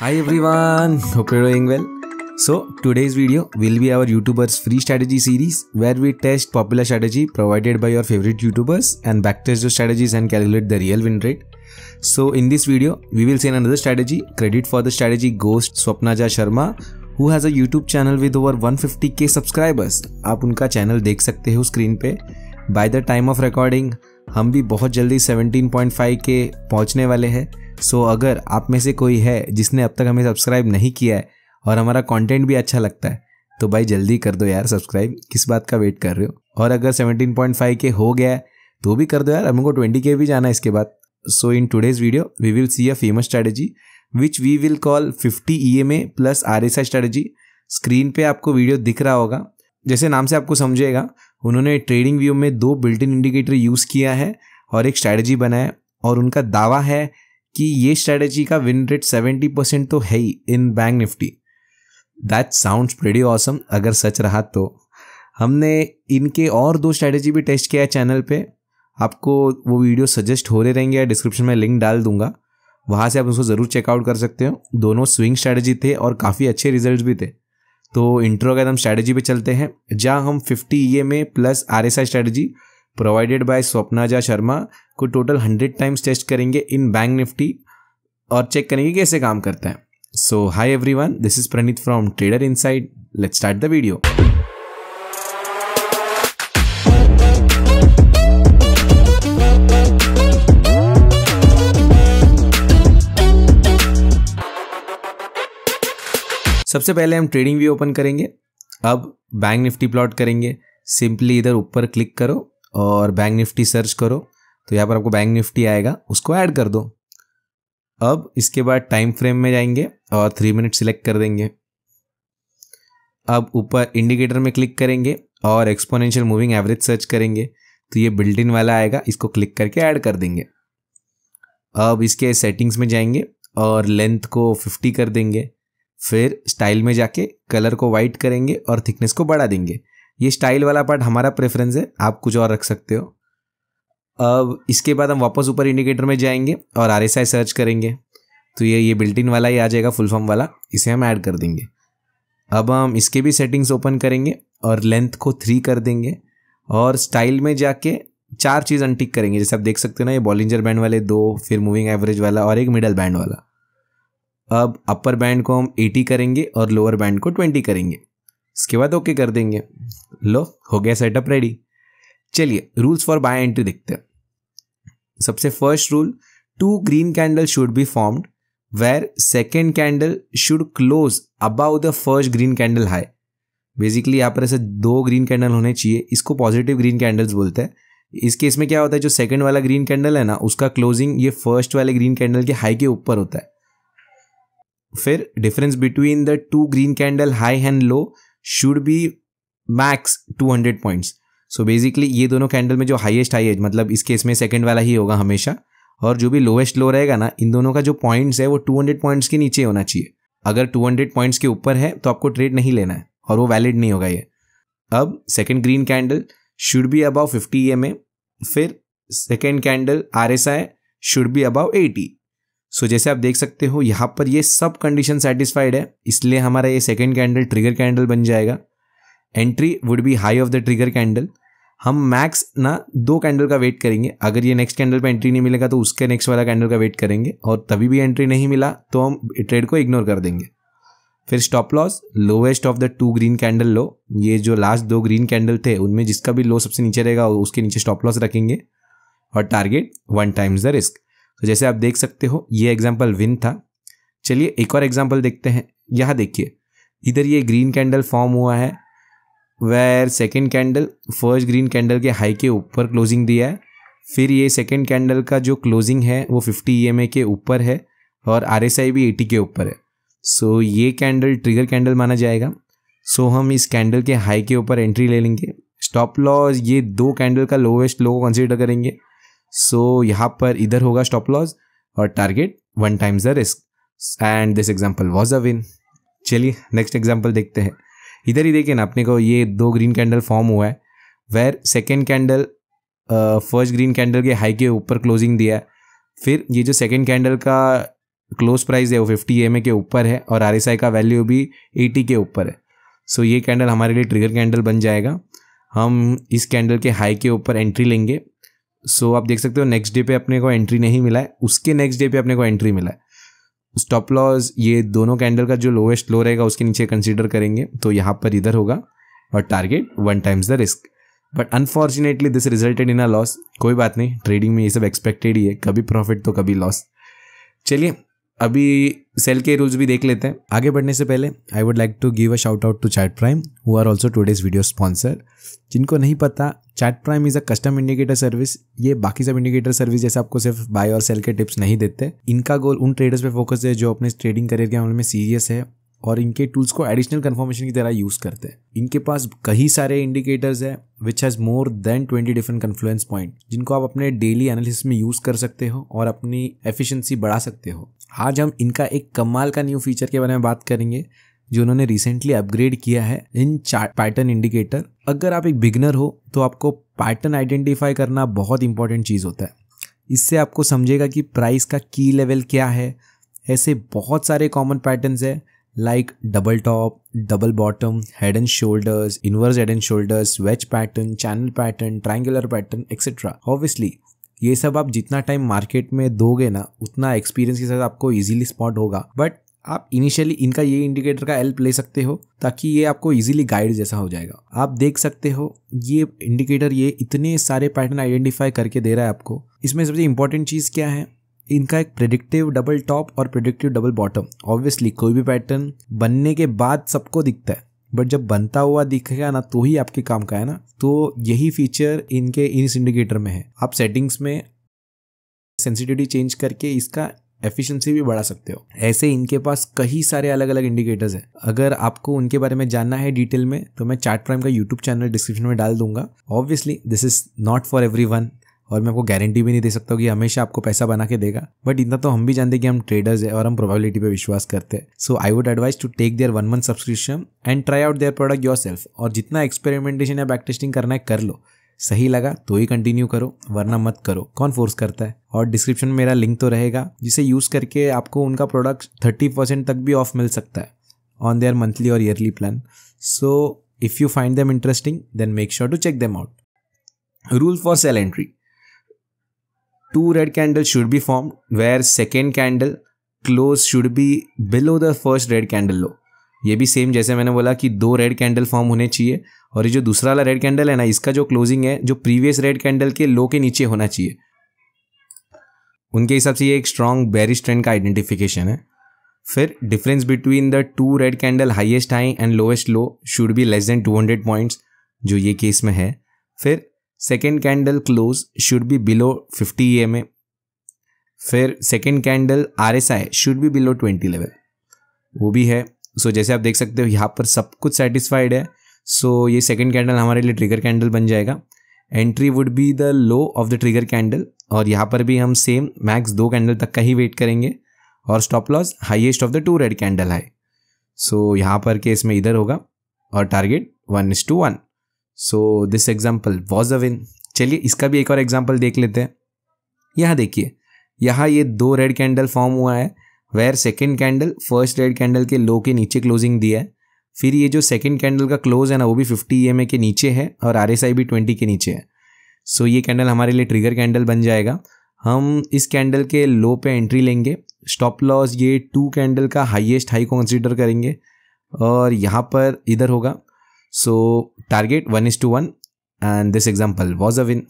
Hi everyone, hope you're doing well. So today's video will be our YouTubers free strategy series where we test popular strategy provided by your favorite YouTubers and backtest those strategies and calculate the real win rate. So in this video, we will see another strategy. Credit for the strategy goes to Swapnaja Sharma who has a YouTube channel with over 150k subscribers. आप उनका channel देख सकते हो screen पे. By the time of recording, हम भी बहुत जल्दी 17.5 के पहुंचने वाले हैं सो अगर आप में से कोई है जिसने अब तक हमें सब्सक्राइब नहीं किया है और हमारा कंटेंट भी अच्छा लगता है तो भाई जल्दी कर दो यार सब्सक्राइब किस बात का वेट कर रहे हो और अगर 17.5 के हो गया है तो भी कर दो यार हमको 20 के भी जाना है इसके बाद so in today's video we will see a famous strategy which we will call 50 E M A plus R S I strategy screen पे आपको वीडियो दिख रहा होगा जैसे नाम से आपको समझेगा उन्होंने ट्रेडिंग व्यू में दो बिल्ट इन इंडिकेटर यूज़ किया है और एक स्ट्रैटेजी बनाया और उनका दावा है कि ये स्ट्रैटेजी का विन रेट सेवेंटी परसेंट तो है ही in Bank Nifty that sound pretty awesome अगर सच रहा तो हमने इनके और दो स्ट्रैटेजी भी टेस्ट किया है चैनल पे आपको वो वीडियो सजेस्ट हो रहे रहेंगे या डिस्क्रिप्शन में लिंक डाल दूंगा वहाँ से आप उसको ज़रूर चेकआउट कर सकते हो दोनों स्विंग स्ट्रैटेजी थे और काफ़ी अच्छे रिजल्ट भी थे तो इंट्रो के हम स्ट्रैटेजी पे चलते हैं जहाँ हम 50 ई e में plus R S I strategy provided by Swapnaja Sharma को टोटल 100 टाइम्स टेस्ट करेंगे इन बैंक निफ्टी और चेक करेंगे कैसे काम करता है so hi every this is Praneet from Trader In let's start the video सबसे पहले हम ट्रेडिंग व्यू ओपन करेंगे अब बैंक निफ्टी प्लॉट करेंगे सिंपली इधर ऊपर क्लिक करो और बैंक निफ्टी सर्च करो तो यहाँ पर आपको बैंक निफ्टी आएगा उसको ऐड कर दो अब इसके बाद टाइम फ्रेम में जाएंगे और थ्री मिनट सिलेक्ट कर देंगे अब ऊपर इंडिकेटर में क्लिक करेंगे और एक्सपोनेंशियल मूविंग एवरेज सर्च करेंगे तो ये बिल्ट इन वाला आएगा इसको क्लिक करके ऐड कर देंगे अब इसके सेटिंग्स में जाएंगे और लेंथ को 50 कर देंगे फिर स्टाइल में जाके कलर को वाइट करेंगे और थिकनेस को बढ़ा देंगे ये स्टाइल वाला पार्ट हमारा प्रेफरेंस है आप कुछ और रख सकते हो अब इसके बाद हम वापस ऊपर इंडिकेटर में जाएंगे और आर सर्च करेंगे तो ये ये बिल्ट इन वाला ही आ जाएगा फुल फॉर्म वाला इसे हम ऐड कर देंगे अब हम इसके भी सेटिंग्स ओपन करेंगे और लेंथ को थ्री कर देंगे और स्टाइल में जाके चार चीज़ अनटिक करेंगे जैसे आप देख सकते हो ना ये बॉलिंजर बैंड वाले दो फिर मूविंग एवरेज वाला और एक मिडल बैंड वाला अब अपर बैंड को हम 80 करेंगे और लोअर बैंड को 20 करेंगे इसके बाद ओके कर देंगे लो हो गया सेटअप रेडी चलिए रूल्स फॉर बाय एंट्री देखते हैं सबसे first rule two green candle should be formed where second candle should close above the first green candle high basically यहाँ पर ऐसे दो ग्रीन कैंडल होने चाहिए इसको पॉजिटिव ग्रीन कैंडल्स बोलते हैं इस केस में क्या होता है जो सेकंड वाला ग्रीन कैंडल है ना उसका क्लोजिंग ये फर्स्ट वाले ग्रीन कैंडल के हाई के ऊपर होता है फिर difference between the two green candle high and low should be max 200 points so basically ये दोनों कैंडल में जो हाईएस्ट हाई एज मतलब इस केस में सेकंड वाला ही होगा हमेशा और जो भी लोएस्ट लो रहेगा ना इन दोनों का जो पॉइंट्स है वो 200 पॉइंट्स के नीचे होना चाहिए अगर 200 पॉइंट्स के ऊपर है तो आपको ट्रेड नहीं लेना है और वो वैलिड नहीं होगा ये अब second green candle should be above fifty M फिर second candle R S I should be above eighty so so, जैसे आप देख सकते हो यहाँ पर ये सब कंडीशन सेटिस्फाइड है इसलिए हमारा ये सेकेंड कैंडल ट्रिगर कैंडल बन जाएगा entry would be high of the trigger candle हम मैक्स ना दो कैंडल का वेट करेंगे अगर ये नेक्स्ट कैंडल पे एंट्री नहीं मिलेगा तो उसके नेक्स्ट वाला कैंडल का वेट करेंगे और तभी भी एंट्री नहीं मिला तो हम ट्रेड को इग्नोर कर देंगे फिर stop loss lowest of the two green candle low ये जो लास्ट दो ग्रीन कैंडल थे उनमें जिसका भी लो सबसे नीचे रहेगा उसके नीचे स्टॉप लॉस रखेंगे और target one times the risk तो जैसे आप देख सकते हो ये एग्जाम्पल विन था चलिए एक और एग्जाम्पल देखते हैं यहाँ देखिए इधर ये ग्रीन कैंडल फॉर्म हुआ है where second candle first green candle के हाई के ऊपर क्लोजिंग दिया है फिर ये सेकेंड कैंडल का जो क्लोजिंग है वो फिफ्टी ई के ऊपर है और आर भी एटी के ऊपर है सो so, ये कैंडल ट्रिगर कैंडल माना जाएगा सो so, हम इस कैंडल के हाई के ऊपर एंट्री ले लेंगे स्टॉप लॉस ये दो कैंडल का लोवेस्ट लो को कंसिडर करेंगे सो so, यहाँ पर इधर होगा स्टॉप लॉस और target one times the risk and this example was a win चलिए नेक्स्ट एग्जाम्पल देखते हैं इधर ही देखिए ना अपने को ये दो ग्रीन कैंडल फॉर्म हुआ है where second candle first green candle के हाई के ऊपर क्लोजिंग दिया है फिर ये जो सेकेंड कैंडल का क्लोज प्राइस है वो फिफ्टी एम के ऊपर है और आर का वैल्यू भी एटी के ऊपर है सो so, ये कैंडल हमारे लिए ट्रिगर कैंडल बन जाएगा हम इस कैंडल के हाई के ऊपर एंट्री लेंगे सो आप देख सकते हो नेक्स्ट डे पे अपने को एंट्री नहीं मिला है उसके नेक्स्ट डे पे अपने को एंट्री मिला है स्टॉप लॉस ये दोनों कैंडल का जो लोवेस्ट लो रहेगा उसके नीचे कंसिडर करेंगे तो यहाँ पर इधर होगा और target one times the risk but unfortunately this resulted in a loss कोई बात नहीं ट्रेडिंग में ये सब एक्सपेक्टेड ही है कभी प्रॉफिट तो कभी लॉस चलिए अभी सेल के रूल्स भी देख लेते हैं आगे बढ़ने से पहले I would like to give a shoutout to Chat Prime who are also today's video sponsor जिनको नहीं पता Chat Prime is a custom indicator service ये बाकी सब इंडिकेटर सर्विस जैसे आपको सिर्फ बाय और सेल के टिप्स नहीं देते इनका गोल उन ट्रेडर्स पे फोकस है जो अपने ट्रेडिंग करियर के मामले में सीरियस है और इनके टूल्स को एडिशनल कन्फर्मेशन की तरह यूज़ करते हैं इनके पास कई सारे इंडिकेटर्स है which has more than twenty different confluence point जिनको आप अपने डेली एनालिसिस में यूज़ कर सकते हो और अपनी एफिशिएंसी बढ़ा सकते हो आज हम इनका एक कमाल का न्यू फीचर के बारे में बात करेंगे जो उन्होंने रिसेंटली अपग्रेड किया है इन चार्ट पैटर्न इंडिकेटर अगर आप एक बिगनर हो तो आपको पैटर्न आइडेंटिफाई करना बहुत इंपॉर्टेंट चीज़ होता है इससे आपको समझेगा कि प्राइस का की लेवल क्या है ऐसे बहुत सारे कॉमन पैटर्न्स है like double top double bottom head and shoulders inverse head and shoulders wedge pattern channel pattern triangular pattern etcetera obviously ये सब आप जितना टाइम मार्केट में दोगे ना उतना एक्सपीरियंस के साथ आपको इजीली स्पॉट होगा बट आप इनिशियली इनका ये इंडिकेटर का हेल्प ले सकते हो ताकि ये आपको इजीली गाइड जैसा हो जाएगा आप देख सकते हो ये इंडिकेटर ये इतने सारे पैटर्न आइडेंटिफाई करके दे रहा है आपको इसमें सबसे इंपॉर्टेंट चीज़ क्या है इनका एक प्रेडिक्टिव डबल टॉप और प्रेडिक्टिव डबल बॉटम ऑब्वियसली कोई भी पैटर्न बनने के बाद सबको दिखता है बट जब बनता हुआ दिखेगा ना तो ही आपके काम का है ना तो यही फीचर इनके इस इंडिकेटर में है आप सेटिंग्स में सेंसिटिविटी चेंज करके इसका एफिशिएंसी भी बढ़ा सकते हो ऐसे इनके पास कई सारे अलग अलग इंडिकेटर्स हैं अगर आपको उनके बारे में जानना है डिटेल में तो मैं चार्ट प्राइम का यूट्यूब चैनल डिस्क्रिप्शन में डाल दूंगा obviously this is not for everyone और मैं आपको गारंटी भी नहीं दे सकता कि हमेशा आपको पैसा बना के देगा बट इतना तो हम भी जानते हैं कि हम ट्रेडर्स है और हम प्रोबेबिलिटी पे विश्वास करते हैं so I would advise to take their one month subscription and try out their product yourself और जितना एक्सपेरिमेंटेशन या बैक टेस्टिंग करना है कर लो सही लगा तो ही कंटिन्यू करो वरना मत करो कौन फोर्स करता है और डिस्क्रिप्शन में मेरा लिंक तो रहेगा जिसे यूज़ करके आपको उनका प्रोडक्ट थर्टी परसेंट तक भी ऑफ मिल सकता है ऑन देयर मंथली और yearly plan so if you find them interesting then make sure to check them out rule for sell entry two red candle should be formed where second candle close should be below the first red candle low ये भी same जैसे मैंने बोला कि दो red candle form होने चाहिए और ये जो दूसरा वाला रेड कैंडल है ना इसका जो क्लोजिंग है जो प्रीवियस रेड कैंडल के लो के नीचे होना चाहिए उनके हिसाब से ये एक स्ट्रॉन्ग बेरिश ट्रेंड का आइडेंटिफिकेशन है फिर difference between the two red candle highest high and lowest low should be less than hundred points जो ये केस में है फिर second candle close should be below 50 E फिर second candle R S I should be below 20 level वो भी है so so, जैसे आप देख सकते हो यहाँ पर सब कुछ सेटिस्फाइड है सो so, ये सेकेंड कैंडल हमारे लिए ट्रिगर कैंडल बन जाएगा entry would be the low of the trigger candle और यहाँ पर भी हम सेम मैक्स दो कैंडल तक का ही वेट करेंगे और stop loss highest of the two red candle है सो यहाँ पर केस में इधर होगा और target one is two one so this example was a win चलिए इसका भी एक और एग्जाम्पल देख लेते हैं यहाँ देखिए यहाँ ये दो रेड कैंडल फॉर्म हुआ है where second candle first red candle के लो के नीचे क्लोजिंग दिया है फिर ये जो सेकेंड कैंडल का क्लोज है ना वो भी फिफ्टी ई के नीचे है और आर भी ट्वेंटी के नीचे है सो so, ये कैंडल हमारे लिए ट्रिगर कैंडल बन जाएगा हम इस कैंडल के लो पे एंट्री लेंगे स्टॉप लॉस ये टू कैंडल का हाईएस्ट हाई कंसीडर करेंगे और यहाँ पर इधर होगा so target one is two one and this example was a win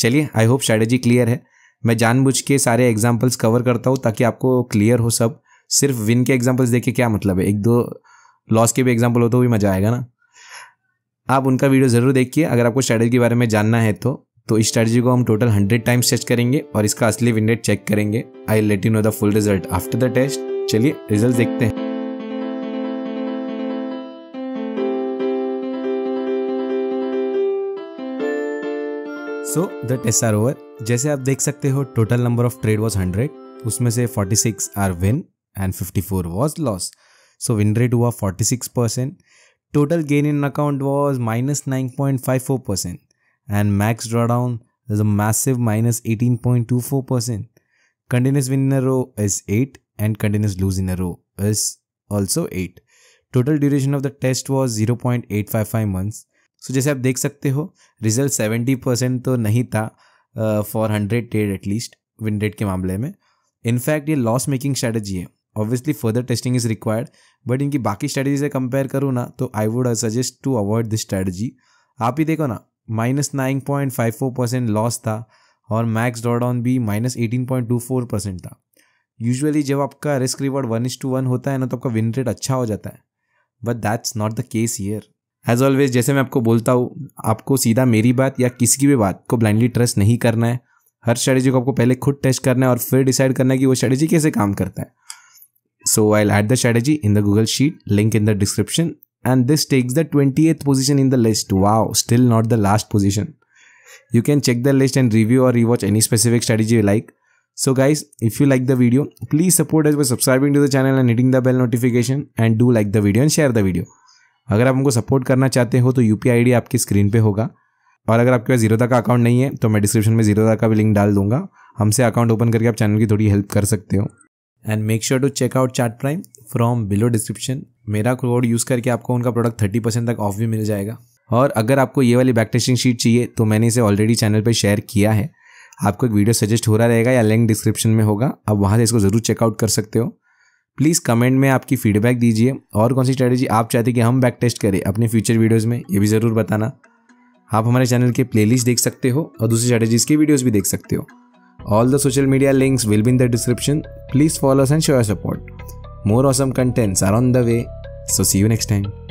चलिए आई होप स्ट्रैटेजी क्लियर है मैं जानबूझ के सारे एग्जाम्पल्स कवर करता हूँ ताकि आपको क्लियर हो सब सिर्फ विन के एग्जाम्पल्स देख के क्या मतलब है एक दो लॉस के भी एग्जाम्पल हो तो भी मज़ा आएगा ना आप उनका वीडियो ज़रूर देखिए अगर आपको स्ट्रैटेजी के बारे में जानना है तो तो इस स्ट्रैटेजी को हम टोटल हंड्रेड टाइम्स टेस्ट करेंगे और इसका असली विन रेट चेक करेंगे I let you know the full result after the test चलिए रिजल्ट देखते हैं so the test are over जैसे आप देख सकते हो total number of trade was hundred उसमें से forty six are win and fifty four was loss so win rate हुआ forty six percent total gain in account was minus nine point five four percent and max drawdown is a massive minus 18.24%. Continuous win in a row is 8 and continuous lose in a row is also 8. Total duration of the test was 0.855 months. So जैसे आप देख सकते हो result seventy percent तो नहीं था for hundred trade at least win rate के मामले में इनफैक्ट ये लॉस मेकिंग स्ट्रैटेजी है obviously further testing is required but इनकी बाकी स्ट्रैटेजी से कंपेयर करूँ ना तो I would suggest to avoid this strategy आप ही देखो ना minus nine point five four percent loss था और मैक्स डॉट ऑन भी minus eighteen point two four percent था यूजअली जब आपका risk reward one is two one होता है ना तो आपका विन रेट अच्छा हो जाता है but that's not the case here as always जैसे मैं आपको बोलता हूँ आपको सीधा मेरी बात या किसी की भी बात को ब्लाइंडली ट्रस्ट नहीं करना है हर स्ट्रेटेजी को आपको पहले खुद टेस्ट करना है और फिर डिसाइड करना है कि वो स्ट्रेटेजी कैसे काम करता है so I add the strategy in the Google sheet link in the description and this takes the twenty eighth position in the list wow still not the last position you can check the list and review और watch any specific strategy like so guys if you like the video please support us by subscribing to the channel and hitting the bell notification and do like the video and share the video अगर आप हमको support करना चाहते हो तो U P आपकी screen पर होगा और अगर आपके पास जीरोधा का अकाउंट नहीं है तो मैं डिस्क्रिप्शन में जीरोधा का भी लिंक डाल दूंगा हमसे अकाउंट ओपन करके आप चैनल की थोड़ी हेल्प कर सकते हो and make sure to check out Chart Prime from below description मेरा कोड यूज़ करके आपको उनका प्रोडक्ट थर्टी परसेंट तक ऑफ भी मिल जाएगा और अगर आपको ये वाली बैक टेस्टिंग शीट चाहिए तो मैंने इसे ऑलरेडी चैनल पर शेयर किया है आपको एक वीडियो सजेस्ट हो रहा रहेगा या लिंक डिस्क्रिप्शन में होगा आप वहाँ से इसको ज़रूर चेकआउट कर सकते हो प्लीज़ कमेंट में आपकी फीडबैक दीजिए और कौन सी स्ट्रैटेजी आप चाहते कि हम बैक टेस्ट करें अपने फ्यूचर वीडियोज़ में ये भी ज़रूर बताना आप हमारे चैनल के प्लेलिस्ट देख सकते हो और दूसरी स्ट्रैटेजीज़ की वीडियोज़ भी देख सकते हो all the social media links will be in the description please follow and show your support more awesome contents are on the way so see you next time